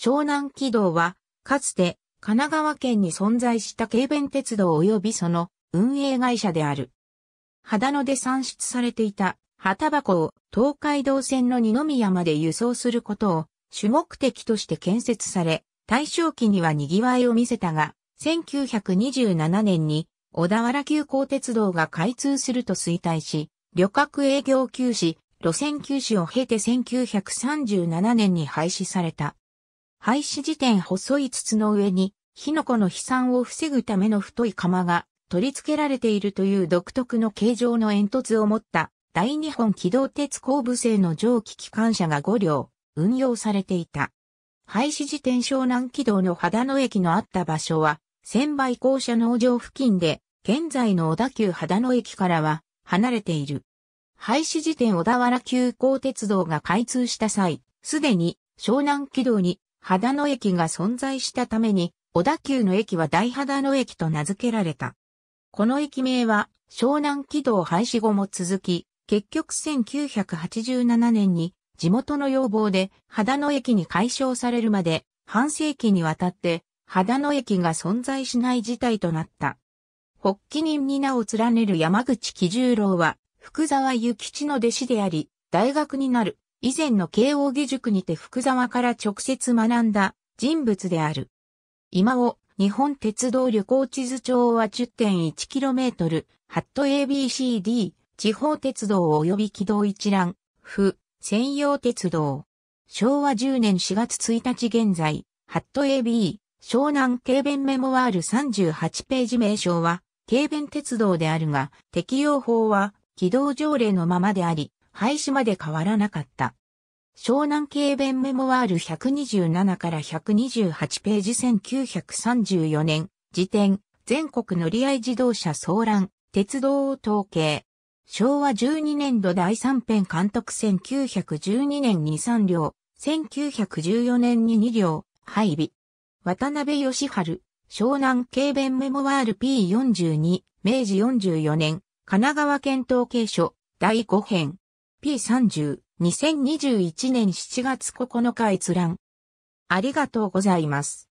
湘南軌道は、かつて神奈川県に存在した軽便鉄道及びその運営会社である。秦野で産出されていた旗箱を東海道線の二宮まで輸送することを主目的として建設され、大正期には賑わいを見せたが、1927年に小田原急行鉄道が開通すると衰退し、旅客営業休止、路線休止を経て1937年に廃止された。廃止時点細い筒の上に、火の粉の飛散を防ぐための太い釜が取り付けられているという独特の形状の煙突を持った大日本機動鉄工部製の蒸気機関車が5両運用されていた。廃止時点湘南軌道の秦野駅のあった場所は、千倍校舎農場付近で、現在の小田急秦野駅からは離れている。廃止時点小田原急行鉄道が開通した際、すでに湘南軌道に秦野駅が存在したために、小田急の駅は大秦野駅と名付けられた。この駅名は、湘南軌道廃止後も続き、結局1987年に地元の要望で秦野駅に解消されるまで半世紀にわたって秦野駅が存在しない事態となった。発起人に名を連ねる山口喜十郎は福沢諭吉の弟子であり、大学になる以前の慶応義塾にて福沢から直接学んだ人物である。今を日本鉄道旅行地図帳は 10.1km、ハット ABCD、地方鉄道及び軌道一覧、府、専用鉄道。昭和10年4月1日現在、ハット AB、湘南軽便メモワール38ページ名称は、軽便鉄道であるが、適用法は、軌道条例のままであり、廃止まで変わらなかった。湘南経弁メモワール127から128ページ1934年、時点、全国乗り合い自動車騒乱、鉄道を統計。昭和12年度第3編監督1912年に3両、1914年に2両、配備。渡辺義春、湘南経弁メモワール P42、明治44年、神奈川県統計書、第5編。P30、2021年7月9日閲覧。ありがとうございます。